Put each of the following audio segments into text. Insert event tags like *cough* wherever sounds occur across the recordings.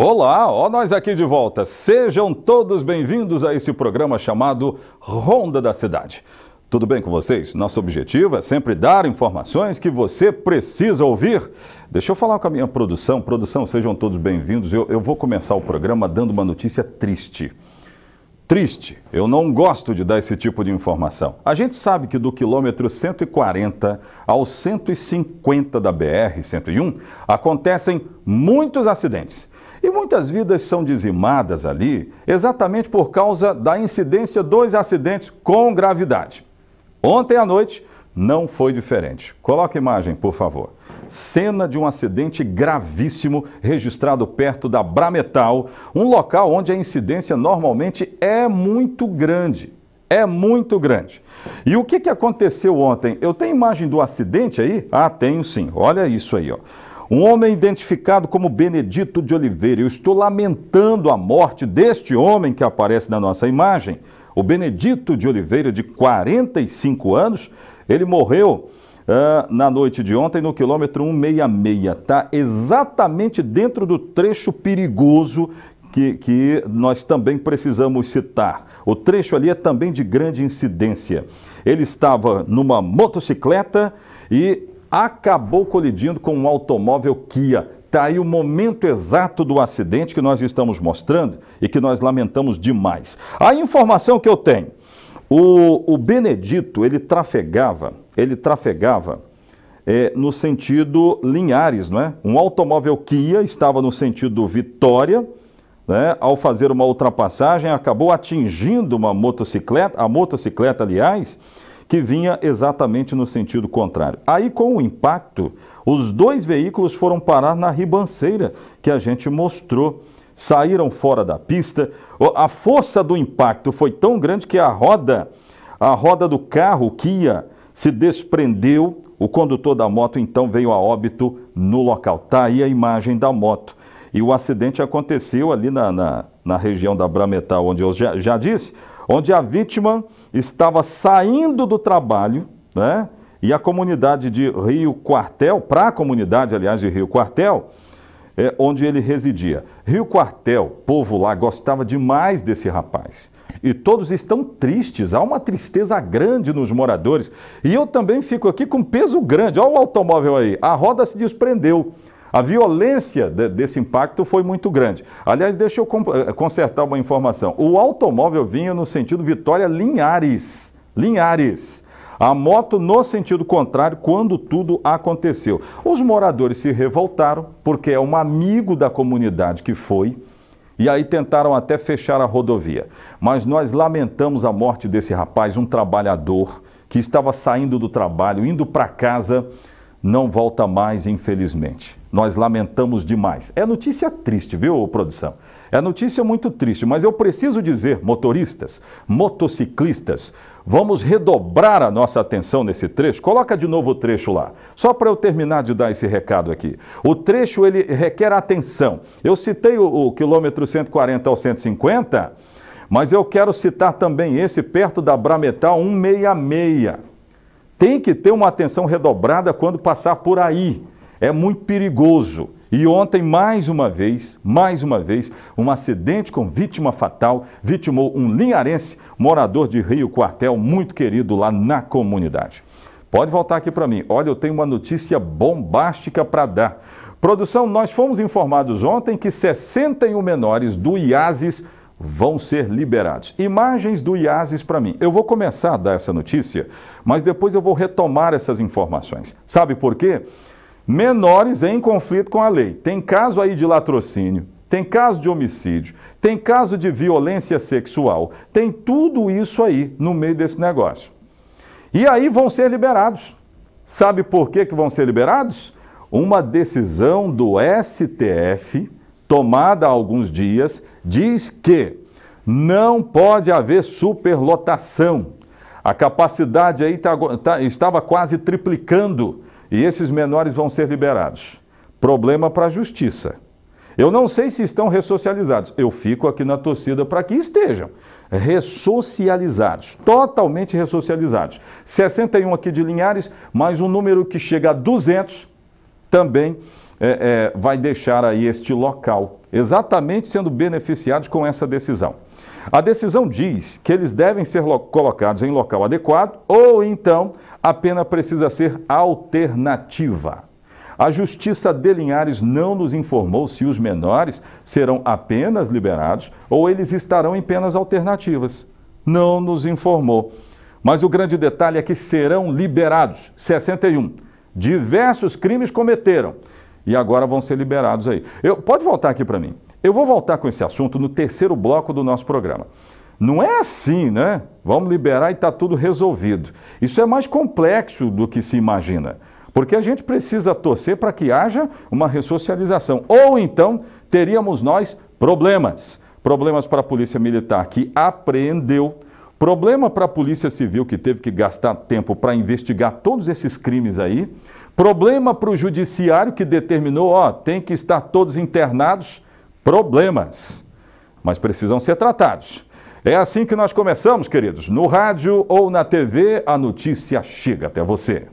Olá, ó nós aqui de volta. Sejam todos bem-vindos a esse programa chamado Ronda da Cidade. Tudo bem com vocês? Nosso objetivo é sempre dar informações que você precisa ouvir. Deixa eu falar com a minha produção. Produção, sejam todos bem-vindos. Eu, eu vou começar o programa dando uma notícia triste. Triste, eu não gosto de dar esse tipo de informação. A gente sabe que do quilômetro 140 ao 150 da BR-101 acontecem muitos acidentes. E muitas vidas são dizimadas ali exatamente por causa da incidência dos acidentes com gravidade. Ontem à noite não foi diferente. Coloca a imagem, por favor. Cena de um acidente gravíssimo registrado perto da Brametal, um local onde a incidência normalmente é muito grande. É muito grande. E o que, que aconteceu ontem? Eu tenho imagem do acidente aí? Ah, tenho sim. Olha isso aí, ó. Um homem identificado como Benedito de Oliveira. Eu estou lamentando a morte deste homem que aparece na nossa imagem. O Benedito de Oliveira, de 45 anos, ele morreu uh, na noite de ontem no quilômetro 166, tá? Exatamente dentro do trecho perigoso que, que, nós também precisamos citar. O trecho ali é também de grande incidência. Ele estava numa motocicleta e acabou colidindo com um automóvel Kia. Está aí o momento exato do acidente que nós estamos mostrando e que nós lamentamos demais. A informação que eu tenho, o, o Benedito, ele trafegava ele trafegava é, no sentido Linhares, não é? Um automóvel Kia estava no sentido Vitória, né? ao fazer uma ultrapassagem, acabou atingindo uma motocicleta, a motocicleta, aliás, que vinha exatamente no sentido contrário. Aí, com o impacto, os dois veículos foram parar na ribanceira que a gente mostrou. Saíram fora da pista. A força do impacto foi tão grande que a roda, a roda do carro Kia, se desprendeu. O condutor da moto então veio a óbito no local. Está aí a imagem da moto. E o acidente aconteceu ali na, na, na região da Brametal, onde eu já, já disse, onde a vítima estava saindo do trabalho, né? E a comunidade de Rio Quartel, para a comunidade, aliás, de Rio Quartel, é, onde ele residia. Rio Quartel, povo lá, gostava demais desse rapaz e todos estão tristes. Há uma tristeza grande nos moradores. E eu também fico aqui com peso grande. Olha o automóvel aí, a roda se desprendeu. A violência de, desse impacto foi muito grande. Aliás, deixa eu eh, consertar uma informação. O automóvel vinha no sentido Vitória Linhares. Linhares. A moto no sentido contrário quando tudo aconteceu. Os moradores se revoltaram porque é um amigo da comunidade que foi e aí tentaram até fechar a rodovia. Mas nós lamentamos a morte desse rapaz, um trabalhador que estava saindo do trabalho, indo para casa, não volta mais, infelizmente. Nós lamentamos demais. É notícia triste, viu, produção? É notícia muito triste, mas eu preciso dizer, motoristas, motociclistas, vamos redobrar a nossa atenção nesse trecho. Coloca de novo o trecho lá, só para eu terminar de dar esse recado aqui. O trecho ele requer atenção. Eu citei o, o quilômetro 140 ao 150, mas eu quero citar também esse perto da Brametal 166. Tem que ter uma atenção redobrada quando passar por aí. É muito perigoso. E ontem, mais uma vez, mais uma vez, um acidente com vítima fatal vitimou um linharense, morador de Rio Quartel, muito querido lá na comunidade. Pode voltar aqui para mim. Olha, eu tenho uma notícia bombástica para dar. Produção, nós fomos informados ontem que 61 menores do IASIS vão ser liberados. Imagens do IASIS para mim. Eu vou começar a dar essa notícia, mas depois eu vou retomar essas informações. Sabe por quê? menores em conflito com a lei. Tem caso aí de latrocínio, tem caso de homicídio, tem caso de violência sexual, tem tudo isso aí no meio desse negócio. E aí vão ser liberados. Sabe por que, que vão ser liberados? Uma decisão do STF, tomada há alguns dias, diz que não pode haver superlotação. A capacidade aí tá, tá, estava quase triplicando e esses menores vão ser liberados. Problema para a justiça. Eu não sei se estão ressocializados. Eu fico aqui na torcida para que estejam ressocializados, totalmente ressocializados. 61 aqui de Linhares, mas um número que chega a 200 também é, é, vai deixar aí este local, exatamente sendo beneficiados com essa decisão. A decisão diz que eles devem ser colocados em local adequado ou então a pena precisa ser alternativa. A Justiça de Linhares não nos informou se os menores serão apenas liberados ou eles estarão em penas alternativas. Não nos informou. Mas o grande detalhe é que serão liberados 61. Diversos crimes cometeram e agora vão ser liberados aí. Eu, pode voltar aqui para mim. Eu vou voltar com esse assunto no terceiro bloco do nosso programa. Não é assim, né? Vamos liberar e está tudo resolvido. Isso é mais complexo do que se imagina. Porque a gente precisa torcer para que haja uma ressocialização. Ou então teríamos nós problemas. Problemas para a Polícia Militar que apreendeu, problema para a Polícia Civil que teve que gastar tempo para investigar todos esses crimes aí, Problema para o judiciário que determinou, ó, tem que estar todos internados, problemas, mas precisam ser tratados. É assim que nós começamos, queridos. No rádio ou na TV, a notícia chega até você.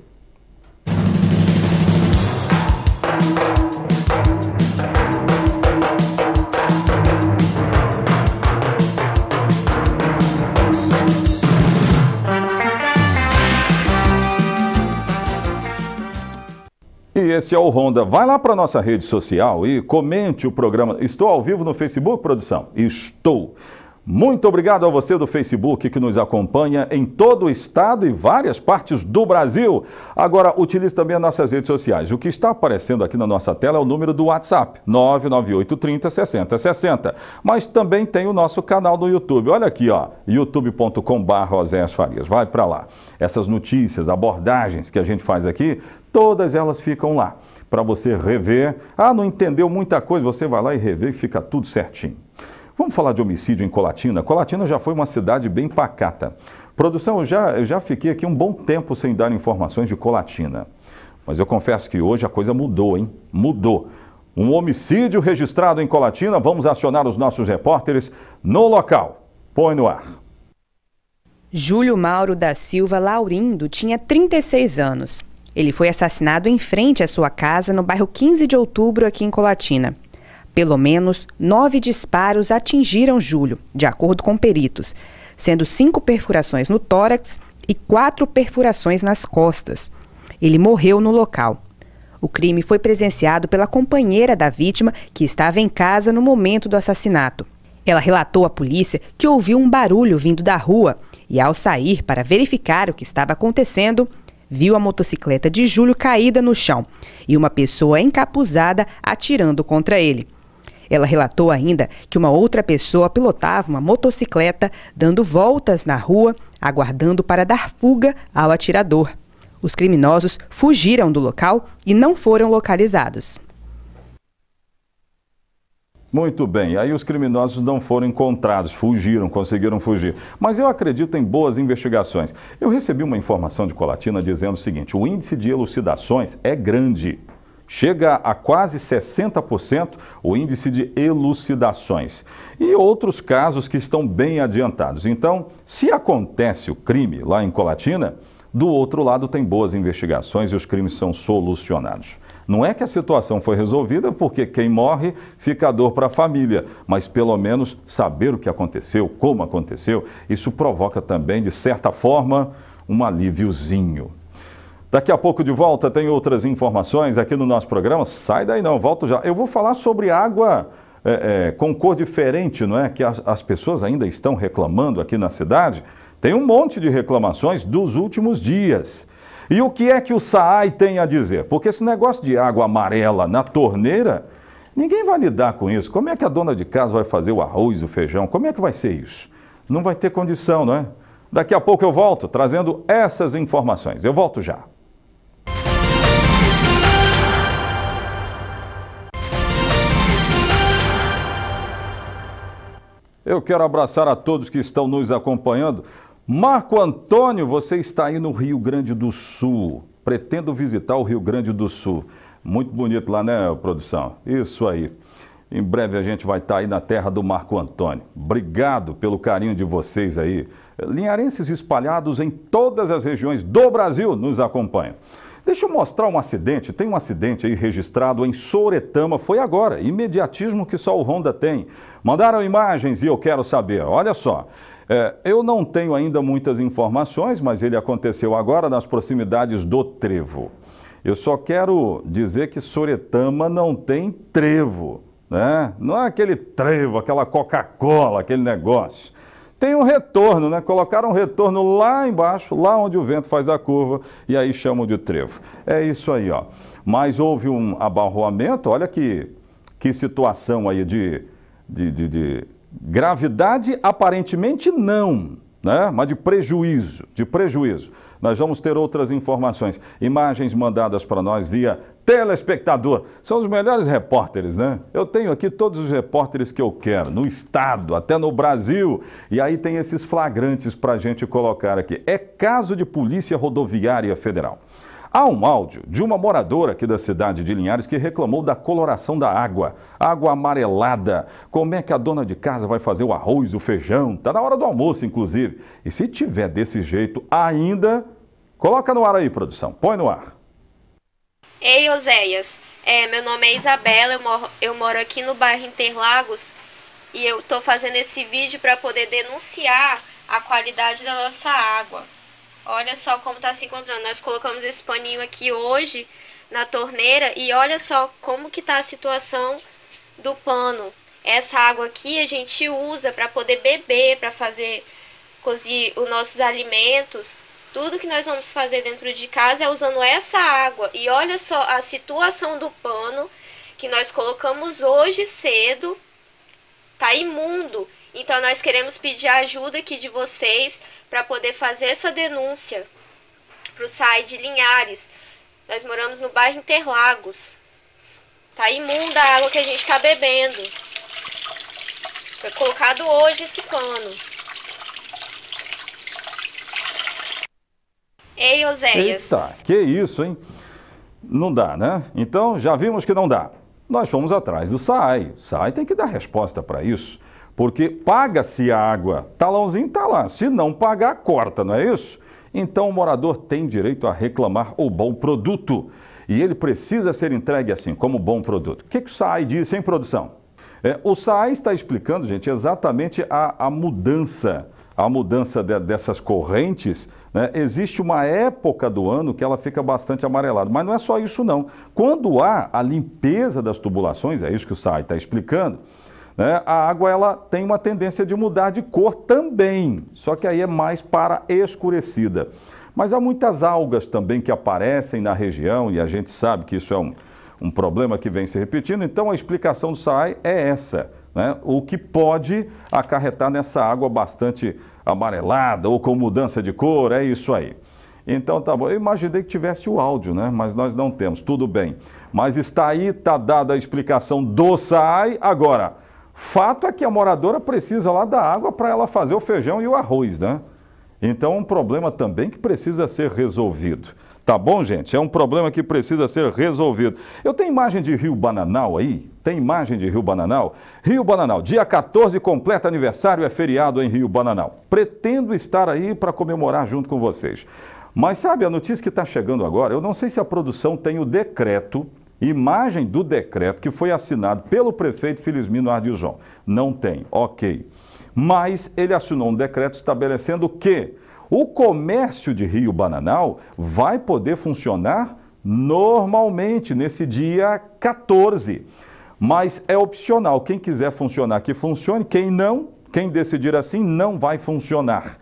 esse é o Honda. Vai lá para nossa rede social e comente o programa. Estou ao vivo no Facebook, produção? Estou. Muito obrigado a você do Facebook que nos acompanha em todo o estado e várias partes do Brasil. Agora, utilize também as nossas redes sociais. O que está aparecendo aqui na nossa tela é o número do WhatsApp, 99830 6060. Mas também tem o nosso canal no YouTube. Olha aqui, ó, youtube.com.br. Vai para lá. Essas notícias, abordagens que a gente faz aqui todas elas ficam lá para você rever. Ah, não entendeu muita coisa, você vai lá e rever e fica tudo certinho. Vamos falar de homicídio em Colatina? Colatina já foi uma cidade bem pacata. Produção, eu já, eu já fiquei aqui um bom tempo sem dar informações de Colatina. Mas eu confesso que hoje a coisa mudou, hein? Mudou. Um homicídio registrado em Colatina, vamos acionar os nossos repórteres no local. Põe no ar. Júlio Mauro da Silva Laurindo tinha 36 anos. Ele foi assassinado em frente à sua casa no bairro 15 de outubro, aqui em Colatina. Pelo menos nove disparos atingiram Júlio, de acordo com peritos, sendo cinco perfurações no tórax e quatro perfurações nas costas. Ele morreu no local. O crime foi presenciado pela companheira da vítima, que estava em casa no momento do assassinato. Ela relatou à polícia que ouviu um barulho vindo da rua e, ao sair para verificar o que estava acontecendo, viu a motocicleta de Júlio caída no chão e uma pessoa encapuzada atirando contra ele. Ela relatou ainda que uma outra pessoa pilotava uma motocicleta dando voltas na rua, aguardando para dar fuga ao atirador. Os criminosos fugiram do local e não foram localizados. Muito bem, aí os criminosos não foram encontrados, fugiram, conseguiram fugir. Mas eu acredito em boas investigações. Eu recebi uma informação de Colatina dizendo o seguinte: o índice de elucidações é grande. Chega a quase 60% o índice de elucidações. E outros casos que estão bem adiantados. Então, se acontece o crime lá em Colatina, do outro lado tem boas investigações e os crimes são solucionados. Não é que a situação foi resolvida, porque quem morre fica a dor para a família, mas pelo menos saber o que aconteceu, como aconteceu, isso provoca também, de certa forma, um alíviozinho. Daqui a pouco de volta tem outras informações aqui no nosso programa. Sai daí não, volto já. Eu vou falar sobre água é, é, com cor diferente, não é? Que as, as pessoas ainda estão reclamando aqui na cidade. Tem um monte de reclamações dos últimos dias. E o que é que o SAAI tem a dizer? Porque esse negócio de água amarela na torneira, ninguém vai lidar com isso. Como é que a dona de casa vai fazer o arroz, o feijão? Como é que vai ser isso? Não vai ter condição, não é? Daqui a pouco eu volto trazendo essas informações. Eu volto já. Eu quero abraçar a todos que estão nos acompanhando. Marco Antônio, você está aí no Rio Grande do Sul. Pretendo visitar o Rio Grande do Sul. Muito bonito lá, né, produção? Isso aí. Em breve a gente vai estar aí na terra do Marco Antônio. Obrigado pelo carinho de vocês aí. Linharenses espalhados em todas as regiões do Brasil nos acompanham. Deixa eu mostrar um acidente. Tem um acidente aí registrado em Soretama. foi agora. Imediatismo que só o Honda tem. Mandaram imagens e eu quero saber. Olha só. É, eu não tenho ainda muitas informações, mas ele aconteceu agora nas proximidades do Trevo. Eu só quero dizer que Soretama não tem trevo, né? Não é aquele trevo, aquela Coca-Cola, aquele negócio tem um retorno, né? Colocaram um retorno lá embaixo, lá onde o vento faz a curva, e aí chamam de trevo. É isso aí, ó. Mas houve um abarroamento, olha que, que situação aí de, de, de, de gravidade, aparentemente não, né? Mas de prejuízo, de prejuízo. Nós vamos ter outras informações. Imagens mandadas para nós via telespectador. São os melhores repórteres, né? Eu tenho aqui todos os repórteres que eu quero, no estado, até no Brasil. E aí tem esses flagrantes para a gente colocar aqui. É caso de Polícia Rodoviária Federal. Há um áudio de uma moradora aqui da cidade de Linhares que reclamou da coloração da água, água amarelada. Como é que a dona de casa vai fazer o arroz, o feijão? Tá na hora do almoço, inclusive. E se tiver desse jeito ainda, Coloca no ar aí, produção. Põe no ar. Ei, Oséias. É, meu nome é Isabela, eu moro, eu moro aqui no bairro Interlagos e eu estou fazendo esse vídeo para poder denunciar a qualidade da nossa água. Olha só como está se encontrando. Nós colocamos esse paninho aqui hoje na torneira e olha só como que está a situação do pano. Essa água aqui a gente usa para poder beber, para fazer cozer os nossos alimentos. Tudo que nós vamos fazer dentro de casa é usando essa água. E olha só a situação do pano que nós colocamos hoje cedo. Tá imundo. Então nós queremos pedir a ajuda aqui de vocês para poder fazer essa denúncia para o SAI de Linhares. Nós moramos no bairro Interlagos. Tá imunda a água que a gente está bebendo. Foi colocado hoje esse pano. Ei, Oséias. Eita, que isso, hein? Não dá, né? Então, já vimos que não dá. Nós fomos atrás do SAI. O SAI tem que dar resposta para isso. Porque paga-se a água. Talãozinho tá está lá. Se não pagar, corta, não é isso? Então, o morador tem direito a reclamar o bom produto. E ele precisa ser entregue assim, como bom produto. O que, que o SAI diz, Sem produção? É, o SAI está explicando, gente, exatamente a, a mudança a mudança de, dessas correntes, né, existe uma época do ano que ela fica bastante amarelada. Mas não é só isso, não. Quando há a limpeza das tubulações, é isso que o SAI está explicando, né, a água ela tem uma tendência de mudar de cor também, só que aí é mais para escurecida. Mas há muitas algas também que aparecem na região e a gente sabe que isso é um, um problema que vem se repetindo, então a explicação do SAI é essa né? o que pode acarretar nessa água bastante amarelada ou com mudança de cor, é isso aí. Então tá bom, eu imaginei que tivesse o áudio, né? mas nós não temos, tudo bem. Mas está aí, está dada a explicação do SAI. Agora, fato é que a moradora precisa lá da água para ela fazer o feijão e o arroz, né? Então é um problema também que precisa ser resolvido. Tá bom, gente? É um problema que precisa ser resolvido. Eu tenho imagem de Rio Bananal aí? Tem imagem de Rio Bananal? Rio Bananal, dia 14 completo aniversário, é feriado em Rio Bananal. Pretendo estar aí para comemorar junto com vocês. Mas sabe, a notícia que está chegando agora, eu não sei se a produção tem o decreto, imagem do decreto que foi assinado pelo prefeito Felizmino Ardizon. Não tem, ok. Mas ele assinou um decreto estabelecendo que o comércio de Rio Bananal vai poder funcionar normalmente nesse dia 14. Mas é opcional. Quem quiser funcionar, que funcione. Quem não, quem decidir assim, não vai funcionar.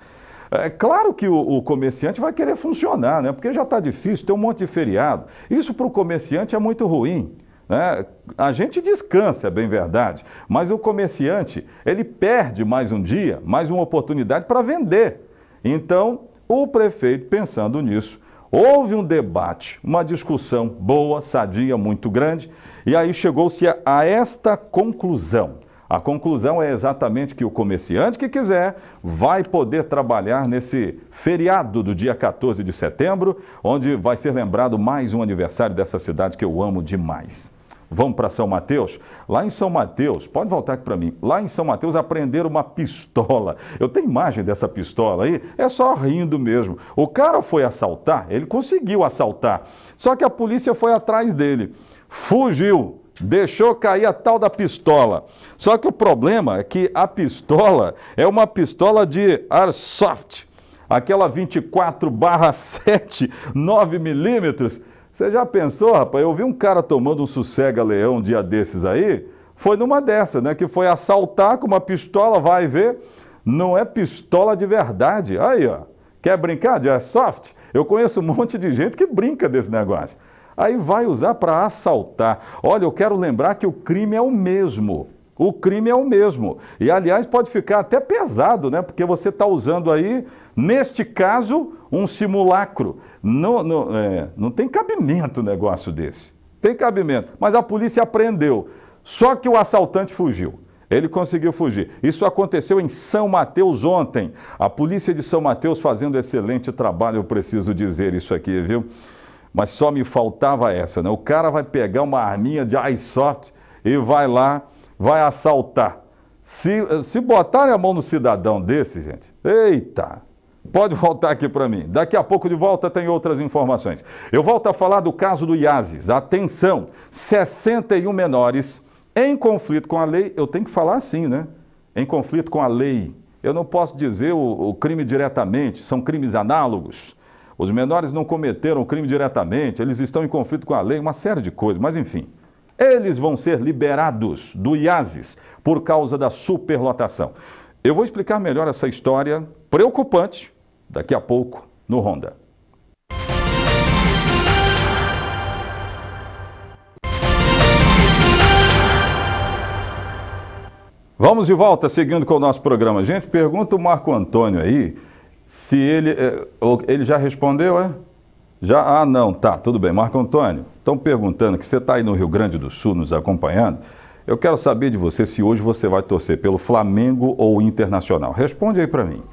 É claro que o, o comerciante vai querer funcionar, né? Porque já está difícil, tem um monte de feriado. Isso para o comerciante é muito ruim. Né? A gente descansa, é bem verdade, mas o comerciante ele perde mais um dia, mais uma oportunidade para vender. Então, o prefeito, pensando nisso, houve um debate, uma discussão boa, sadia, muito grande, e aí chegou-se a, a esta conclusão. A conclusão é exatamente que o comerciante que quiser vai poder trabalhar nesse feriado do dia 14 de setembro, onde vai ser lembrado mais um aniversário dessa cidade que eu amo demais. Vamos para São Mateus? Lá em São Mateus, pode voltar aqui para mim. Lá em São Mateus aprenderam uma pistola. Eu tenho imagem dessa pistola aí, é só rindo mesmo. O cara foi assaltar, ele conseguiu assaltar. Só que a polícia foi atrás dele. Fugiu, deixou cair a tal da pistola. Só que o problema é que a pistola é uma pistola de airsoft, aquela 24/7, 9 milímetros você já pensou, rapaz? Eu vi um cara tomando um sossega-leão um dia desses aí, foi numa dessa, né? Que foi assaltar com uma pistola, vai ver, não é pistola de verdade. Aí, ó, quer brincar de airsoft? É eu conheço um *laughs* monte de gente que brinca desse negócio. Aí vai usar para assaltar. Olha, eu quero lembrar que o crime é o mesmo. O crime é o mesmo. E, aliás, pode ficar até pesado, né? Porque você está usando aí, neste caso, um simulacro. Não, não, é, não tem cabimento um negócio desse. Tem cabimento. Mas a polícia apreendeu. Só que o assaltante fugiu. Ele conseguiu fugir. Isso aconteceu em São Mateus ontem. A polícia de São Mateus fazendo excelente trabalho, eu preciso dizer isso aqui, viu? Mas só me faltava essa, né? O cara vai pegar uma arminha de iSoft e vai lá, vai assaltar. Se, se botarem a mão no cidadão desse, gente, eita, Pode voltar aqui para mim. Daqui a pouco de volta tem outras informações. Eu volto a falar do caso do IASIS. Atenção, 61 menores em conflito com a lei. Eu tenho que falar assim, né? Em conflito com a lei. Eu não posso dizer o, o crime diretamente, são crimes análogos. Os menores não cometeram o crime diretamente, eles estão em conflito com a lei, uma série de coisas, mas enfim. Eles vão ser liberados do IASIS por causa da superlotação. Eu vou explicar melhor essa história preocupante Daqui a pouco, no Honda. Vamos de volta, seguindo com o nosso programa. Gente, pergunta o Marco Antônio aí se ele. Eh, ele já respondeu, é? Já? Ah, não, tá, tudo bem. Marco Antônio, estão perguntando que você está aí no Rio Grande do Sul nos acompanhando. Eu quero saber de você se hoje você vai torcer pelo Flamengo ou Internacional. Responde aí para mim.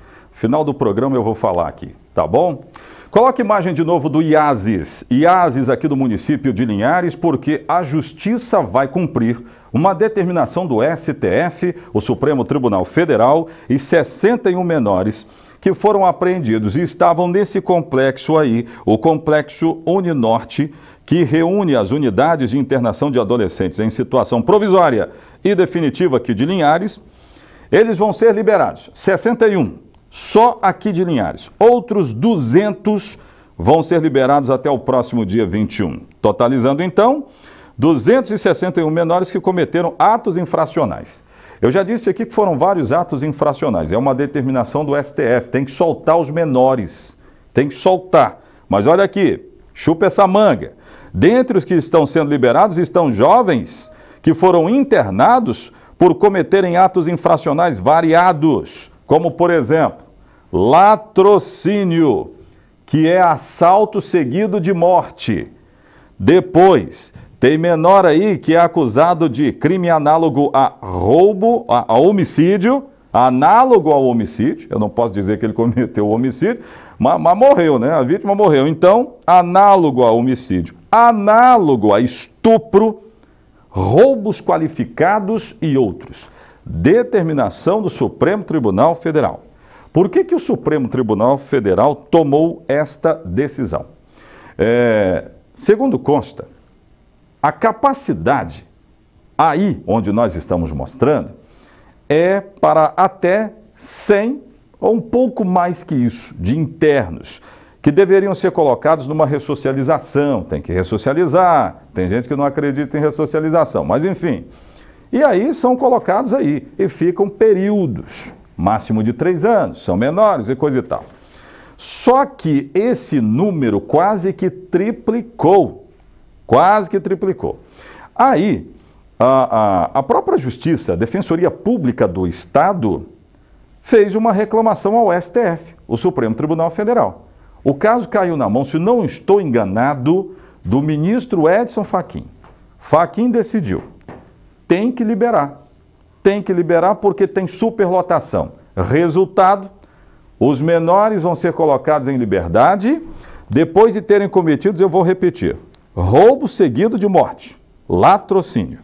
Final do programa eu vou falar aqui, tá bom? Coloque imagem de novo do IASIS, IASIS aqui do município de Linhares, porque a justiça vai cumprir uma determinação do STF, o Supremo Tribunal Federal, e 61 menores que foram apreendidos e estavam nesse complexo aí, o Complexo Uninorte, que reúne as unidades de internação de adolescentes em situação provisória e definitiva aqui de Linhares, eles vão ser liberados. 61 só aqui de Linhares. Outros 200 vão ser liberados até o próximo dia 21. Totalizando, então, 261 menores que cometeram atos infracionais. Eu já disse aqui que foram vários atos infracionais. É uma determinação do STF. Tem que soltar os menores. Tem que soltar. Mas olha aqui, chupa essa manga. Dentre os que estão sendo liberados estão jovens que foram internados por cometerem atos infracionais variados. Como, por exemplo, latrocínio, que é assalto seguido de morte. Depois, tem menor aí que é acusado de crime análogo a roubo, a, a homicídio, análogo ao homicídio. Eu não posso dizer que ele *laughs* cometeu homicídio, mas, mas morreu, né? A vítima morreu. Então, análogo a homicídio, análogo a estupro, roubos qualificados e outros. Determinação do Supremo Tribunal Federal. Por que, que o Supremo Tribunal Federal tomou esta decisão? É, segundo consta, a capacidade, aí onde nós estamos mostrando, é para até 100 ou um pouco mais que isso, de internos, que deveriam ser colocados numa ressocialização. Tem que ressocializar, tem gente que não acredita em ressocialização, mas enfim. E aí são colocados aí e ficam períodos, máximo de três anos, são menores e coisa e tal. Só que esse número quase que triplicou, quase que triplicou. Aí, a, a, a própria Justiça, a Defensoria Pública do Estado, fez uma reclamação ao STF, o Supremo Tribunal Federal. O caso caiu na mão, se não estou enganado, do ministro Edson Fachin. Fachin decidiu. Tem que liberar. Tem que liberar porque tem superlotação. Resultado: os menores vão ser colocados em liberdade depois de terem cometidos, eu vou repetir: roubo seguido de morte, latrocínio,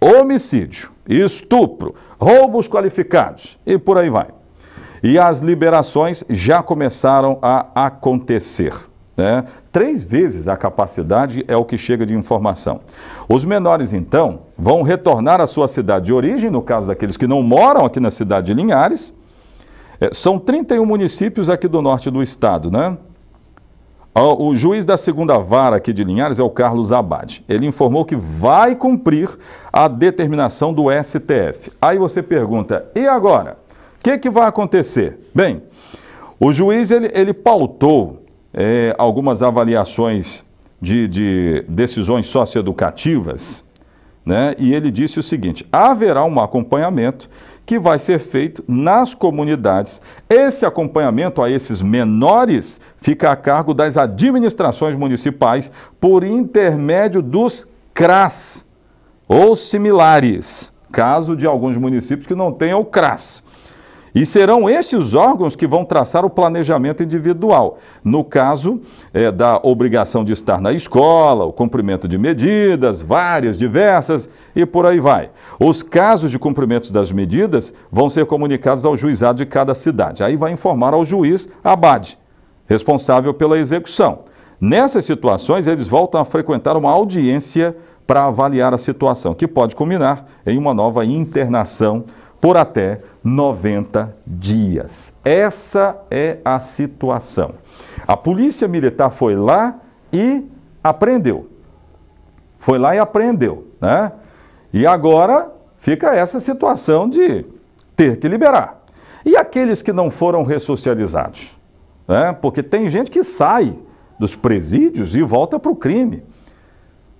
homicídio, estupro, roubos qualificados e por aí vai. E as liberações já começaram a acontecer. Né? três vezes a capacidade é o que chega de informação. Os menores, então, vão retornar à sua cidade de origem, no caso daqueles que não moram aqui na cidade de Linhares. É, são 31 municípios aqui do norte do estado, né? Ah, o juiz da segunda vara aqui de Linhares é o Carlos Abad. Ele informou que vai cumprir a determinação do STF. Aí você pergunta, e agora? O que, que vai acontecer? Bem, o juiz ele, ele pautou é, algumas avaliações de, de decisões socioeducativas, né? e ele disse o seguinte: haverá um acompanhamento que vai ser feito nas comunidades. Esse acompanhamento a esses menores fica a cargo das administrações municipais por intermédio dos CRAS ou similares, caso de alguns municípios que não tenham o CRAS. E serão estes órgãos que vão traçar o planejamento individual. No caso é, da obrigação de estar na escola, o cumprimento de medidas, várias, diversas e por aí vai. Os casos de cumprimento das medidas vão ser comunicados ao juizado de cada cidade. Aí vai informar ao juiz Abade, responsável pela execução. Nessas situações, eles voltam a frequentar uma audiência para avaliar a situação, que pode culminar em uma nova internação por até 90 dias. Essa é a situação. A polícia militar foi lá e apreendeu. Foi lá e apreendeu, né? E agora fica essa situação de ter que liberar. E aqueles que não foram ressocializados? Né? Porque tem gente que sai dos presídios e volta para o crime.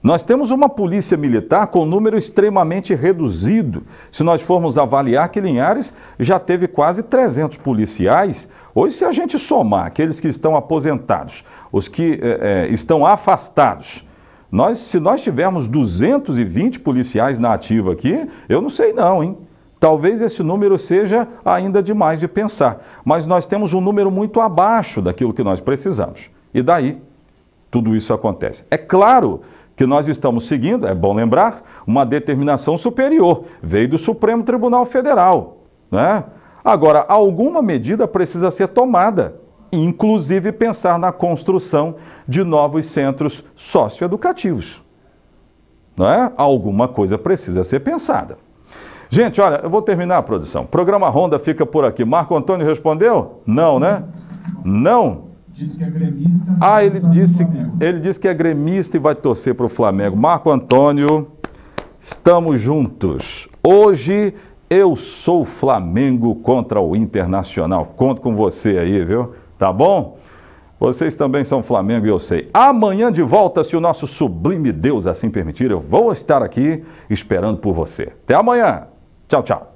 Nós temos uma polícia militar com um número extremamente reduzido. Se nós formos avaliar que Linhares já teve quase 300 policiais, hoje se a gente somar aqueles que estão aposentados, os que é, estão afastados, nós, se nós tivermos 220 policiais na ativa aqui, eu não sei não, hein? Talvez esse número seja ainda demais de pensar, mas nós temos um número muito abaixo daquilo que nós precisamos. E daí, tudo isso acontece. É claro que nós estamos seguindo, é bom lembrar, uma determinação superior, veio do Supremo Tribunal Federal. Né? Agora, alguma medida precisa ser tomada, inclusive pensar na construção de novos centros socioeducativos. Não é? Alguma coisa precisa ser pensada. Gente, olha, eu vou terminar a produção. Programa Ronda fica por aqui. Marco Antônio respondeu? Não, né? Não. Disse que é gremista. Ah, ele disse, ele disse que é gremista e vai torcer para o Flamengo. Marco Antônio, estamos juntos. Hoje eu sou Flamengo contra o Internacional. Conto com você aí, viu? Tá bom? Vocês também são Flamengo e eu sei. Amanhã de volta, se o nosso sublime Deus assim permitir, eu vou estar aqui esperando por você. Até amanhã. Tchau, tchau.